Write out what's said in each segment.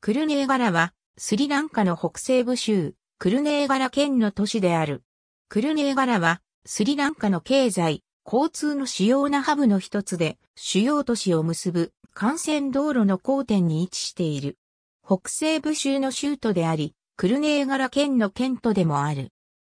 クルネーガラは、スリランカの北西部州、クルネーガラ県の都市である。クルネーガラは、スリランカの経済、交通の主要なハブの一つで、主要都市を結ぶ幹線道路の交点に位置している。北西部州の州都であり、クルネーガラ県の県都でもある。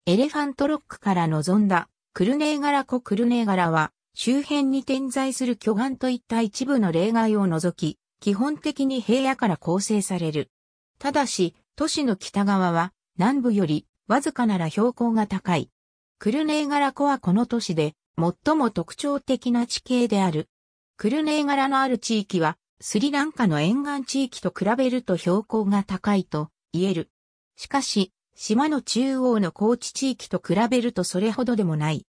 エレファントロックから望んだ、クルネーガラ湖クルネーガラは、周辺に点在する巨岩といった一部の例外を除き、基本的に平野から構成される。ただし、都市の北側は南部よりわずかなら標高が高い。クルネーガラ湖はこの都市で最も特徴的な地形である。クルネーガラのある地域はスリランカの沿岸地域と比べると標高が高いと言える。しかし、島の中央の高地地域と比べるとそれほどでもない。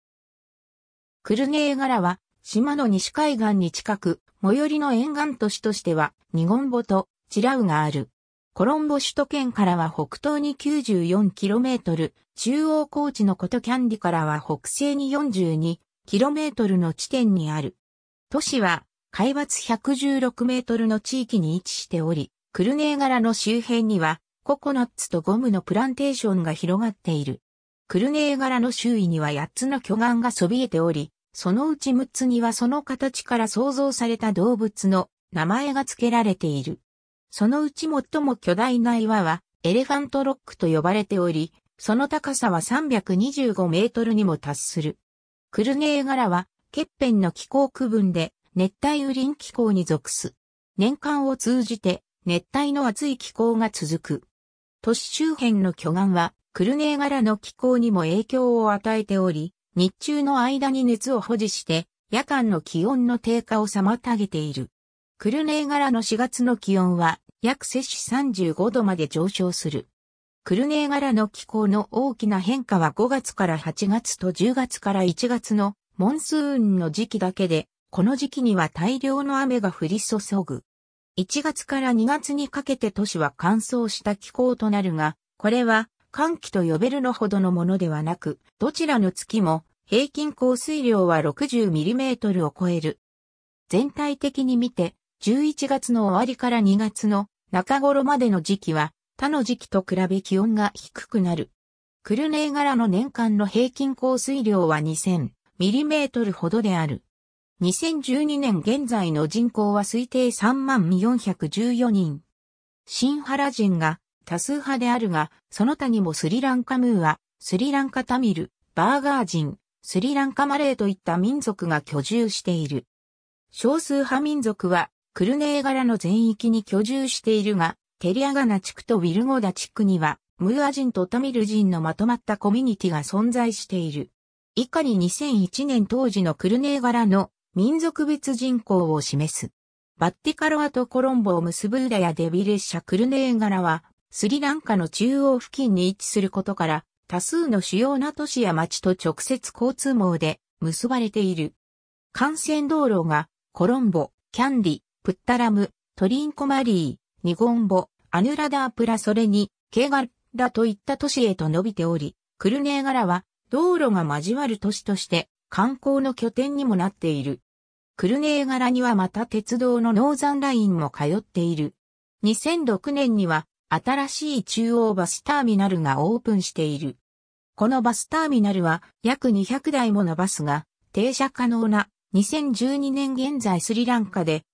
クルネーガラは島の西海岸に近く最寄りの沿岸都市としては、ニゴンボとチラウがある。コロンボ首都圏からは北東に 94km、中央高地のことキャンディからは北西に 42km の地点にある。都市は海抜 116m の地域に位置しており、クルネー柄の周辺にはココナッツとゴムのプランテーションが広がっている。クルネー柄の周囲には8つの巨岩がそびえており、そのうち6つにはその形から想像された動物の名前が付けられている。そのうち最も巨大な岩はエレファントロックと呼ばれており、その高さは325メートルにも達する。クルネー柄は、欠片の気候区分で、熱帯雨林気候に属す。年間を通じて、熱帯の暑い気候が続く。都市周辺の巨岩は、クルネー柄の気候にも影響を与えており、日中の間に熱を保持して、夜間の気温の低下を妨げている。クルネー柄の4月の気温は約摂氏35度まで上昇する。クルネー柄の気候の大きな変化は5月から8月と10月から1月のモンスーンの時期だけで、この時期には大量の雨が降り注ぐ。1月から2月にかけて都市は乾燥した気候となるが、これは寒気と呼べるのほどのものではなく、どちらの月も平均降水量は6 0トルを超える。全体的に見て、11月の終わりから2月の中頃までの時期は、他の時期と比べ気温が低くなる。クルネー柄の年間の平均降水量は2 0 0 0トルほどである。2012年現在の人口は推定3414人。新原人が多数派であるが、その他にもスリランカムーア、スリランカタミル、バーガー人、スリランカマレーといった民族が居住している。少数派民族は、クルネー柄の全域に居住しているが、テリアガナ地区とウィルゴダ地区には、ムーア人とタミル人のまとまったコミュニティが存在している。以下に2001年当時のクルネー柄の民族別人口を示す。バッティカロアとコロンボを結ぶウラやデビレッシャクルネー柄は、スリランカの中央付近に位置することから、多数の主要な都市や町と直接交通網で結ばれている。幹線道路がコロンボ、キャンディ、プッタラム、トリンコマリー、ニゴンボ、アヌラダープラそれに、ケガラといった都市へと伸びており、クルネーガラは道路が交わる都市として観光の拠点にもなっている。クルネーガラにはまた鉄道のノーザンラインも通っている。2006年には新しい中央バスターミナルがオープンしている。このバスターミナルは約200台ものバスが停車可能な2012年現在スリランカで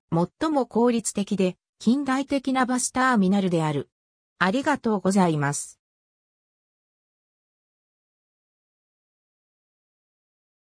最も効率的で近代的なバスターミナルである。ありがとうございます。